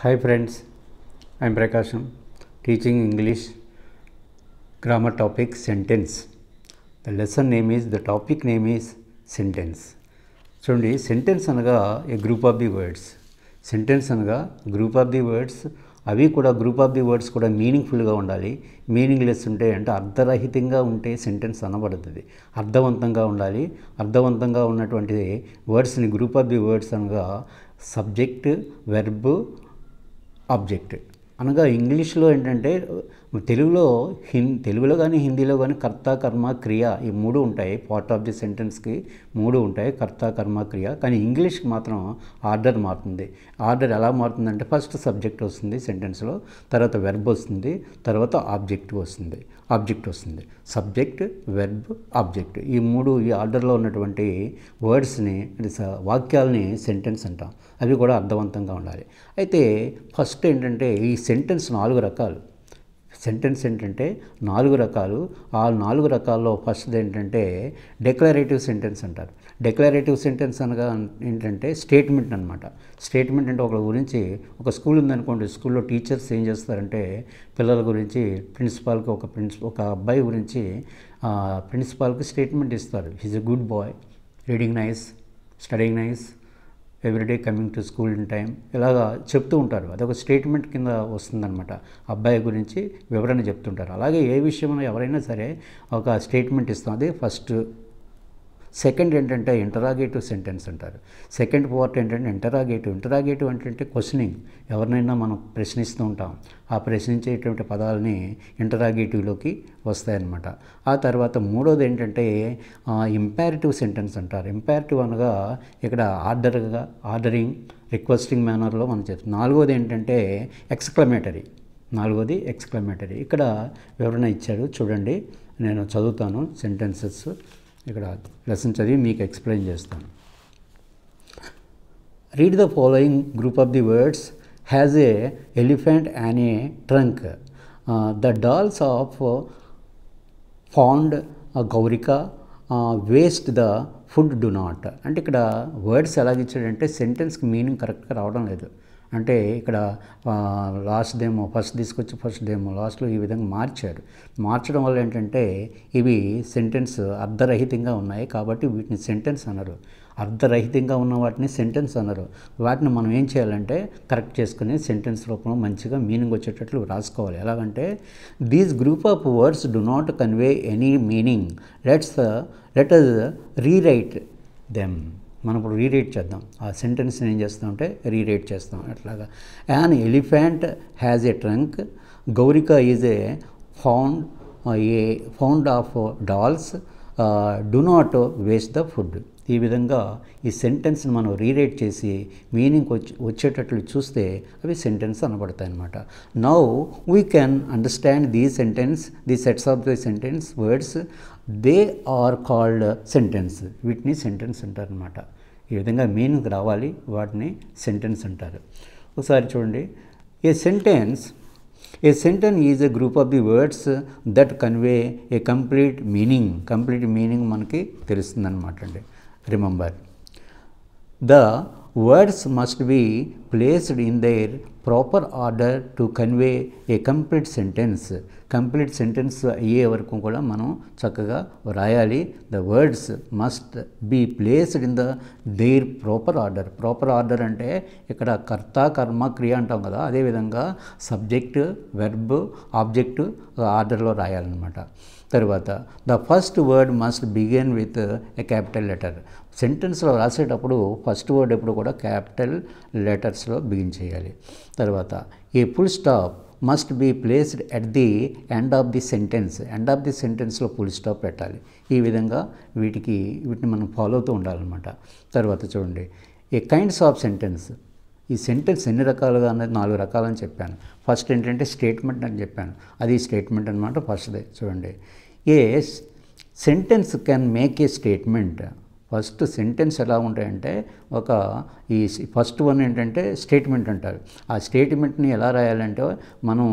hi friends I'm Prakasam teaching English grammar topic sentence the lesson name is the topic name is sentence చూడండి sentence అనగా a group of the words sentence అనగా group of the words అవి కూడా group of the words కూడా మీనింగ్ఫుల్గా ఉండాలి meaningless ఉంటే అంటే అర్థరహితంగా ఉంటే సెంటెన్స్ అనబడుతుంది అర్థవంతంగా ఉండాలి అర్థవంతంగా ఉన్నటువంటి వర్డ్స్ని గ్రూప్ ఆఫ్ ది వర్డ్స్ అనగా సబ్జెక్ట్ వెర్బ్ ఆబ్జెక్ట్ అనగా ఇంగ్లీష్లో ఏంటంటే తెలుగులో హిం తెలుగులో కానీ హిందీలో కానీ కర్త కర్మ క్రియ ఈ మూడు ఉంటాయి పార్ట్ ఆఫ్ ది సెంటెన్స్కి మూడు ఉంటాయి కర్త కర్మ క్రియ కానీ ఇంగ్లీష్కి మాత్రం ఆర్డర్ మారుతుంది ఆర్డర్ ఎలా మారుతుందంటే ఫస్ట్ సబ్జెక్ట్ వస్తుంది సెంటెన్స్లో తర్వాత వెర్బ్ వస్తుంది తర్వాత ఆబ్జెక్ట్ వస్తుంది ఆబ్జెక్ట్ వస్తుంది సబ్జెక్ట్ వెర్బ్ ఆబ్జెక్ట్ ఈ మూడు ఈ ఆర్డర్లో ఉన్నటువంటి వర్డ్స్ని వాక్యాలని సెంటెన్స్ అంటాం అవి కూడా అర్థవంతంగా ఉండాలి అయితే ఫస్ట్ ఏంటంటే ఈ సెంటెన్స్ నాలుగు రకాలు సెంటెన్స్ ఏంటంటే నాలుగు రకాలు ఆ నాలుగు రకాల్లో ఫస్ట్ ఏంటంటే డెక్లరేటివ్ సెంటెన్స్ అంటారు డెక్లరేటివ్ సెంటెన్స్ అనగా ఏంటంటే స్టేట్మెంట్ అనమాట స్టేట్మెంట్ అంటే ఒకళ్ళ గురించి ఒక స్కూల్ ఉందనుకోండి స్కూల్లో టీచర్స్ ఏం చేస్తారంటే పిల్లల గురించి ప్రిన్సిపాల్కి ఒక ప్రిన్సి ఒక అబ్బాయి గురించి ప్రిన్సిపాల్కి స్టేట్మెంట్ ఇస్తారు he's a good boy reading nice studying nice every day coming to school in time ఇలాగా చెప్తూ ఉంటారు అదొక స్టేట్మెంట్ కింద వస్తుందన్నమాట అబ్బాయి గురించి వివరణ చెప్తుంటారు అలాగే ఏ విషయంలో ఎవరైనా సరే ఒక స్టేట్మెంట్ ఇస్తాం అది ఫస్ట్ సెకండ్ ఏంటంటే ఇంటరాగేటివ్ సెంటెన్స్ అంటారు సెకండ్ పార్ట్ ఏంటంటే ఇంటరాగేటివ్ ఇంటరాగేటివ్ ఏంటంటే క్వశ్చనింగ్ ఎవరినైనా మనం ప్రశ్నిస్తూ ఉంటాం ఆ ప్రశ్నించేటువంటి పదాలని ఇంటరాగేటివ్లోకి వస్తాయన్నమాట ఆ తర్వాత మూడోది ఏంటంటే ఇంపారిటివ్ సెంటెన్స్ అంటారు ఇంపారిటివ్ అనగా ఇక్కడ ఆర్డర్గా ఆర్డరింగ్ రిక్వెస్టింగ్ మేనర్లో మనం చేస్తాం నాలుగోది ఏంటంటే ఎక్స్క్లమేటరీ నాలుగోది ఎక్స్క్లమేటరీ ఇక్కడ వివరణ ఇచ్చాడు చూడండి నేను చదువుతాను సెంటెన్సెస్ ఇక్కడ లెసన్ చదివి మీకు ఎక్స్ప్లెయిన్ చేస్తాను read the following group of the words has a elephant and a trunk the dolls of fond Gaurika waste the food do not అంటే ఇక్కడ వర్డ్స్ ఎలాగ ఇచ్చాడంటే సెంటెన్స్కి మీనింగ్ కరెక్ట్గా రావడం లేదు అంటే ఇక్కడ లాస్ట్ డేమో ఫస్ట్ తీసుకొచ్చి ఫస్ట్ డేమో లాస్ట్లో ఈ విధంగా మార్చారు మార్చడం వల్ల ఏంటంటే ఇవి సెంటెన్స్ అర్ధరహితంగా ఉన్నాయి కాబట్టి వీటిని సెంటెన్స్ అనరు అర్ధరహితంగా ఉన్న వాటిని సెంటెన్స్ అనరు వాటిని మనం ఏం చేయాలంటే కరెక్ట్ చేసుకుని సెంటెన్స్ రూపంలో మంచిగా మీనింగ్ వచ్చేటట్లు రాసుకోవాలి ఎలాగంటే these group of words do not convey any meaning let's let us rewrite them మనం ఇప్పుడు రీరేట్ చేద్దాం ఆ సెంటెన్స్ని ఏం చేస్తామంటే రీరేట్ చేస్తాం అట్లాగా an elephant has a trunk Gaurika is a fond a fond of dolls do not waste the food ఈ విధంగా ఈ సెంటెన్స్ని మనం రీరేట్ చేసి మీనింగ్ వచ్చి వచ్చేటట్లు చూస్తే అవి సెంటెన్స్ అనబడతాయి అనమాట now we can understand the sentence the sets of the sentence words they are called sentence వీటిని సెంటెన్స్ అంటారు అనమాట ఈ విధంగా మీనింగ్ రావాలి వాటిని సెంటెన్స్ అంటారు ఒకసారి చూడండి a sentence a sentence is a group of the words that convey a complete meaning complete meaning మనకి తెలుస్తుందన్నమాట అండి remember the words must be placed in their proper order to convey a complete sentence complete sentence అయ్యే వరకు కూడా మనం చక్కగా రాయాలి the words must be placed in the their proper order proper order అంటే ఇక్కడ కర్త కర్మ క్రియ అంటాం కదా అదేవిధంగా సబ్జెక్ట్ వెర్బ్ ఆబ్జెక్టు ఆర్డర్లో రాయాలన్నమాట తర్వాత the first word must begin with a capital letter సెంటెన్స్లో రాసేటప్పుడు ఫస్ట్ వర్డ్ ఎప్పుడు కూడా క్యాపిటల్ లెటర్స్లో బిగిన్ చేయాలి తర్వాత a full stop must be placed at the end of the sentence end of the సెంటెన్స్లో ఫుల్ స్టాప్ పెట్టాలి ఈ విధంగా వీటికి వీటిని మనం ఫాలో అవుతూ ఉండాలన్నమాట తర్వాత చూడండి ఏ కైండ్స్ ఆఫ్ సెంటెన్స్ ఈ సెంటెన్స్ ఎన్ని రకాలుగా అనేది నాలుగు రకాలని చెప్పాను ఫస్ట్ ఏంటంటే స్టేట్మెంట్ అని చెప్పాను అది స్టేట్మెంట్ అనమాట ఫస్ట్దే చూడండి as sentence can make a statement first sentence ఎలా ఉంటాయంటే ఒక ఈ ఫస్ట్ వన్ ఏంటంటే స్టేట్మెంట్ అంటారు ఆ స్టేట్మెంట్ని ఎలా రాయాలంటే మనం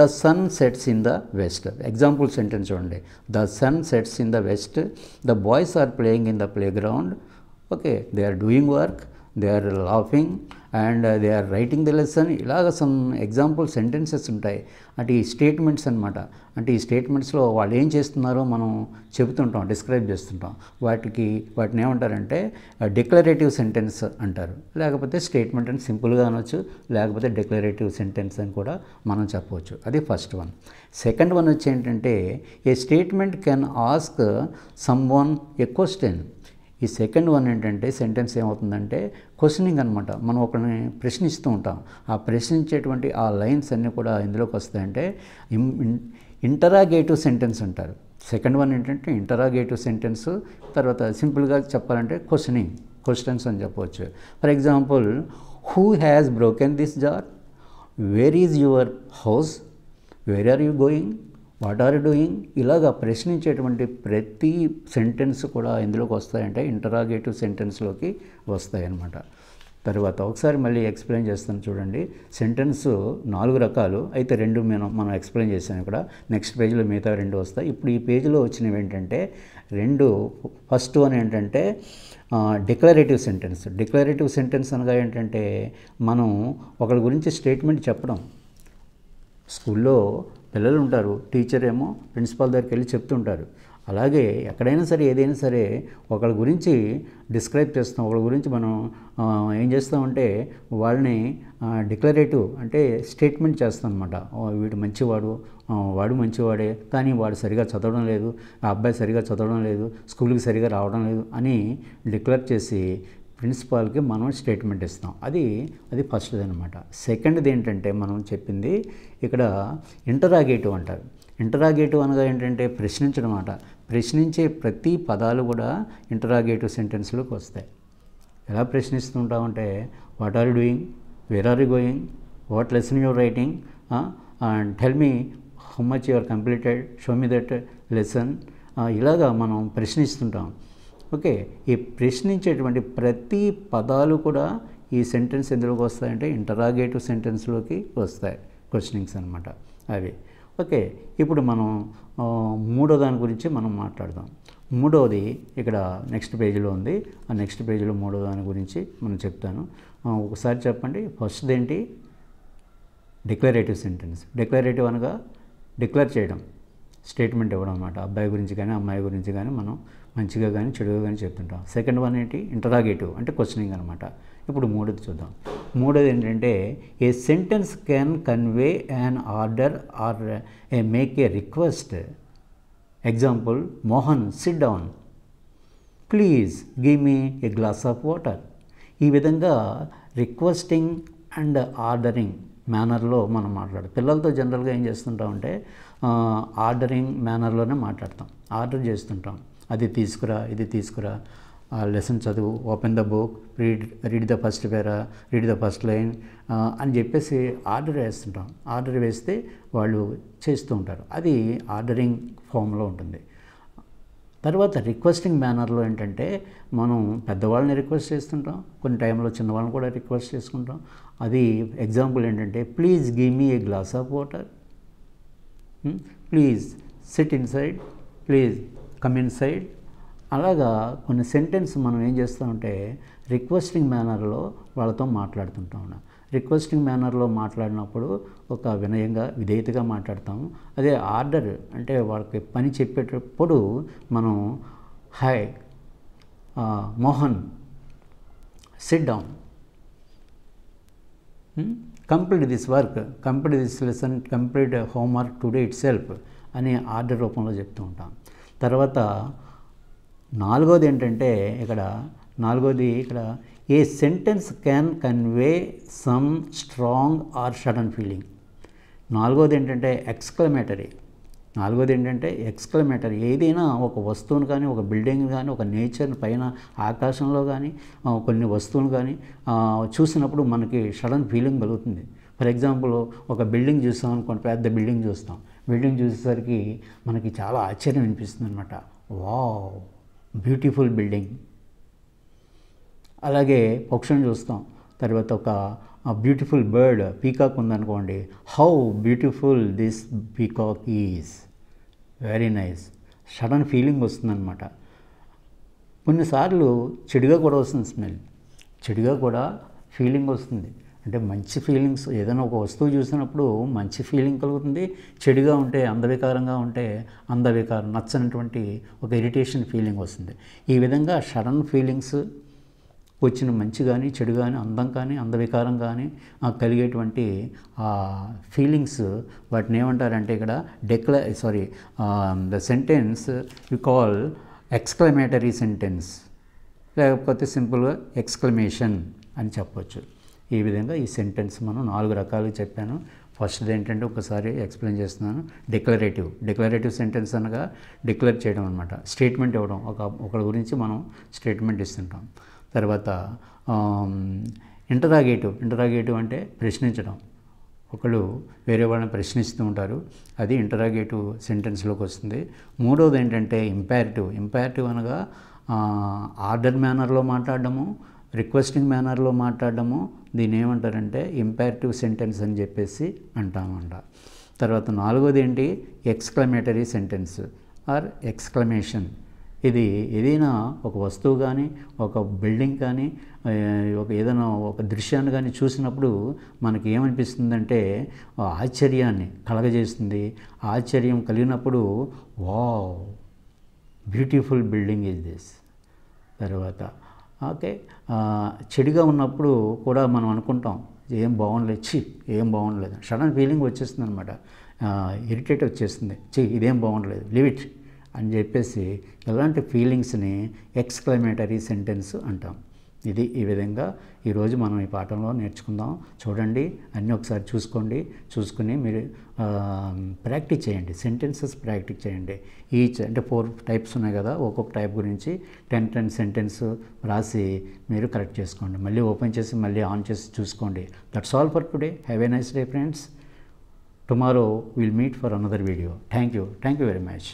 the sun sets in the west example sentence చూడండి the sun sets in the west the boys are playing in the playground okay they are doing work they are laughing and they are writing the lesson ఇలాగ some example sentences ఉంటాయి అంటే ఈ statements అనమాట అంటే ఈ స్టేట్మెంట్స్లో వాళ్ళు ఏం చేస్తున్నారో మనం చెబుతుంటాం డిస్క్రైబ్ చేస్తుంటాం వాటికి వాటిని ఏమంటారంటే డిక్లరేటివ్ uh, సెంటెన్స్ అంటారు లేకపోతే స్టేట్మెంట్ అని సింపుల్గా అనొచ్చు లేకపోతే డిక్లరేటివ్ సెంటెన్స్ అని కూడా మనం చెప్పవచ్చు అది ఫస్ట్ వన్ సెకండ్ వన్ వచ్చి ఏంటంటే a statement can ask someone a question ఈ సెకండ్ వన్ ఏంటంటే సెంటెన్స్ ఏమవుతుందంటే క్వశ్చనింగ్ అనమాట మనం ఒకరిని ప్రశ్నిస్తూ ఉంటాం ఆ ప్రశ్నించేటువంటి ఆ లైన్స్ అన్నీ కూడా ఇందులోకి వస్తాయంటే ఇంటరాగేటివ్ సెంటెన్స్ అంటారు సెకండ్ వన్ ఏంటంటే ఇంటరాగేటివ్ సెంటెన్స్ తర్వాత సింపుల్గా చెప్పాలంటే క్వశ్చనింగ్ క్వశ్చన్స్ అని చెప్పవచ్చు for example who has broken this jar where is your house where are you going what are doing ఇలాగ ప్రశ్నించేటువంటి ప్రతి సెంటెన్స్ కూడా ఎందులోకి వస్తాయంటే ఇంటరాగేటివ్ సెంటెన్స్లోకి వస్తాయన్నమాట తర్వాత ఒకసారి మళ్ళీ ఎక్స్ప్లెయిన్ చేస్తాను చూడండి సెంటెన్స్ నాలుగు రకాలు అయితే రెండు మేము మనం ఎక్స్ప్లెయిన్ చేశాను ఇక్కడ నెక్స్ట్ పేజీలో మిగతా రెండు వస్తాయి ఇప్పుడు ఈ పేజీలో వచ్చినవి ఏంటంటే రెండు ఫస్ట్ వన్ ఏంటంటే డిక్లరేటివ్ సెంటెన్స్ డిక్లరేటివ్ సెంటెన్స్ అనగా ఏంటంటే మనం ఒకరి గురించి స్టేట్మెంట్ చెప్పడం స్కూల్లో పిల్లలు ఉంటారు టీచర్ ఏమో ప్రిన్సిపాల్ దగ్గరికి వెళ్ళి చెప్తుంటారు అలాగే ఎక్కడైనా సరే ఏదైనా సరే ఒకళ్ళ గురించి డిస్క్రైబ్ చేస్తాం ఒకళ్ళ గురించి మనం ఏం చేస్తామంటే వాళ్ళని డిక్లరేటివ్ అంటే స్టేట్మెంట్ చేస్తాం అనమాట వీడు మంచివాడు వాడు మంచివాడే కానీ వాడు సరిగా చదవడం లేదు ఆ అబ్బాయి సరిగా చదవడం లేదు స్కూల్కి సరిగా రావడం లేదు అని డిక్లేర్ చేసి ప్రిన్సిపాల్కి మనం స్టేట్మెంట్ ఇస్తాం అది అది ఫస్ట్ది అనమాట సెకండ్ది ఏంటంటే మనం చెప్పింది ఇక్కడ ఇంటరాగేటివ్ అంటారు ఇంటరాగేటివ్ అనగా ఏంటంటే ప్రశ్నించడం అనమాట ప్రశ్నించే ప్రతి పదాలు కూడా ఇంటరాగేటివ్ సెంటెన్స్లోకి వస్తాయి ఎలా ప్రశ్నిస్తుంటామంటే what are you doing where are you going what lesson your writing and tell me how much your completed show me that lesson ఇలాగా మనం ప్రశ్నిస్తుంటాం ఓకే ఈ ప్రశ్నించేటువంటి ప్రతి పదాలు కూడా ఈ సెంటెన్స్ ఎందులోకి వస్తాయంటే ఇంటరాగేటివ్ సెంటెన్స్లోకి వస్తాయి క్వశ్చనింగ్స్ అనమాట అవి ఓకే ఇప్పుడు మనం మూడో దాని గురించి మనం మాట్లాడదాం మూడవది ఇక్కడ నెక్స్ట్ పేజీలో ఉంది ఆ నెక్స్ట్ పేజీలో మూడో దాని గురించి మనం చెప్తాను ఒకసారి చెప్పండి ఫస్ట్ ఏంటి డిక్లరేటివ్ సెంటెన్స్ డిక్లరేటివ్ అనగా డిక్లేర్ చేయడం స్టేట్మెంట్ ఇవ్వడం అనమాట అబ్బాయి గురించి కానీ అమ్మాయి గురించి కానీ మనం మంచిగా కానీ చెడుగా కానీ చెప్తుంటాం సెకండ్ వన్ ఏంటి ఇంటరాగేటివ్ అంటే క్వశ్చనింగ్ అనమాట ఇప్పుడు మూడోది చూద్దాం మూడోది ఏంటంటే a sentence can convey an order or a make a request example Mohan sit down please give me a glass of water ఈ విధంగా రిక్వెస్టింగ్ అండ్ ఆర్డరింగ్ మేనర్లో మనం మాట్లాడతాం పిల్లలతో జనరల్గా ఏం చేస్తుంటామంటే ఆర్డరింగ్ మేనర్లోనే మాట్లాడతాం ఆర్డర్ చేస్తుంటాం అది తీసుకురా ఇది తీసుకురా ఆ లెసన్ చదువు open the book read read the first para read the first line అని చెప్పేసి ఆర్డర్ వేస్తుంటాం ఆర్డర్ వేస్తే వాళ్ళు చేస్తూ ఉంటారు అది ఆర్డరింగ్ ఫామ్లో ఉంటుంది తర్వాత రిక్వెస్టింగ్ మేనర్లో ఏంటంటే మనం పెద్దవాళ్ళని రిక్వెస్ట్ చేస్తుంటాం కొన్ని టైంలో చిన్నవాళ్ళని కూడా రిక్వెస్ట్ చేసుకుంటాం అది ఎగ్జాంపుల్ ఏంటంటే please give me a glass of water please sit inside please come inside అలాగా కొన్ని సెంటెన్స్ మనం ఏం చేస్తామంటే రిక్వెస్టింగ్ మేనర్లో వాళ్ళతో మాట్లాడుతుంటాం ఉన్నాం రిక్వెస్టింగ్ మేనర్లో మాట్లాడినప్పుడు ఒక వినయంగా విధేయతగా మాట్లాడతాము అదే ఆర్డర్ అంటే వాళ్ళకి పని చెప్పేటప్పుడు మనం hi Mohan sit down complete this work complete this lesson complete homework today itself అనే ఆర్డర్ రూపంలో చెప్తూ ఉంటాం తర్వాత నాలుగోది ఏంటంటే ఇక్కడ నాలుగోది ఇక్కడ a sentence can convey some strong or sudden feeling నాలుగోది ఏంటంటే ఎక్స్క్లమేటరీ నాలుగోది ఏంటంటే ఎక్స్క్లమేటరీ ఏదైనా ఒక వస్తువును కానీ ఒక బిల్డింగ్ కానీ ఒక నేచర్ పైన ఆకాశంలో కానీ కొన్ని వస్తువులు కానీ చూసినప్పుడు మనకి సడన్ ఫీలింగ్ కలుగుతుంది ఫర్ ఎగ్జాంపుల్ ఒక బిల్డింగ్ చూస్తాం అనుకోండి పెద్ద బిల్డింగ్ చూస్తాం బిల్డింగ్ చూసేసరికి మనకి చాలా ఆశ్చర్యం అనిపిస్తుంది అనమాట వా బ్యూటిఫుల్ బిల్డింగ్ అలాగే పక్షులను చూస్తాం తర్వాత ఒక బ్యూటిఫుల్ బర్డ్ పీకాక్ ఉందనుకోండి how beautiful this peacock is very nice sudden feeling వస్తుందన్నమాట కొన్నిసార్లు చెడుగా కూడా వస్తుంది స్మెల్ చెడుగా కూడా ఫీలింగ్ వస్తుంది అంటే మంచి ఫీలింగ్స్ ఏదైనా ఒక వస్తువు చూసినప్పుడు మంచి ఫీలింగ్ కలుగుతుంది చెడుగా ఉంటే అందవికారంగా ఉంటే అందవికారం నచ్చనటువంటి ఒక ఇరిటేషన్ ఫీలింగ్ వస్తుంది ఈ విధంగా సడన్ ఫీలింగ్స్ వచ్చిన మంచి కానీ చెడు కానీ అందం కానీ అందవికారం కానీ కలిగేటువంటి ఫీలింగ్స్ వాటిని ఏమంటారంటే ఇక్కడ డెక్ల sorry the sentence you call exclamatory sentence లేకపోతే సింపుల్గా ఎక్స్క్లమేషన్ అని చెప్పవచ్చు ఈ విధంగా ఈ సెంటెన్స్ మనం నాలుగు రకాలుగా చెప్పాను ఫస్ట్ది ఏంటంటే ఒకసారి ఎక్స్ప్లెయిన్ చేస్తున్నాను డిక్లరేటివ్ డిక్లరేటివ్ సెంటెన్స్ అనగా డిక్లేర్ చేయడం అనమాట స్టేట్మెంట్ ఇవ్వడం ఒక ఒకరి గురించి మనం స్టేట్మెంట్ ఇస్తుంటాం తర్వాత ఇంటరాగేటివ్ ఇంటరాగేటివ్ అంటే ప్రశ్నించడం ఒకళ్ళు వేరే వాళ్ళని ప్రశ్నిస్తూ ఉంటారు అది ఇంటరాగేటివ్ సెంటెన్స్లోకి వస్తుంది మూడవది ఏంటంటే ఇంపారిటివ్ ఇంపారిటివ్ అనగా ఆర్డర్ మేనర్లో మాట్లాడడము రిక్వెస్టింగ్ మేనర్లో మాట్లాడడము దీని ఏమంటారంటే ఇంపారిటివ్ సెంటెన్స్ అని చెప్పేసి అంటామంట తర్వాత నాలుగోది ఏంటి ఎక్స్క్లమేటరీ సెంటెన్స్ ఆర్ ఎక్స్క్లమేషన్ ఇది ఏదైనా ఒక వస్తువు కానీ ఒక బిల్డింగ్ కానీ ఒక ఏదైనా ఒక దృశ్యాన్ని కానీ చూసినప్పుడు మనకి ఏమనిపిస్తుందంటే ఆశ్చర్యాన్ని కలగజేస్తుంది ఆశ్చర్యం కలిగినప్పుడు wow beautiful building is this తర్వాత ఓకే చెడుగా ఉన్నప్పుడు కూడా మనం అనుకుంటాం ఏం బాగుండలేదు చి ఏం బాగుండలేదు సడన్ ఫీలింగ్ వచ్చేస్తుంది అనమాట ఇరిటేట్ వచ్చేస్తుంది చి ఇదేం బాగుండలేదు లివిట్ అని చెప్పేసి ఇలాంటి ఫీలింగ్స్ని ఎక్స్క్లమేటరీ సెంటెన్స్ అంటాం ఇది ఈ విధంగా ఈరోజు మనం ఈ పాఠంలో నేర్చుకుందాం చూడండి అన్నీ ఒకసారి చూసుకోండి చూసుకుని మీరు ప్రాక్టీస్ చేయండి సెంటెన్సెస్ ప్రాక్టీస్ చేయండి ఈచ్ అంటే ఫోర్ టైప్స్ ఉన్నాయి కదా ఒక్కొక్క టైప్ గురించి టెన్ టెన్ సెంటెన్స్ రాసి మీరు కరెక్ట్ చేసుకోండి మళ్ళీ ఓపెన్ చేసి మళ్ళీ ఆన్ చేసి చూసుకోండి that's all for today have a nice day friends tomorrow will meet for another video thank you thank you very much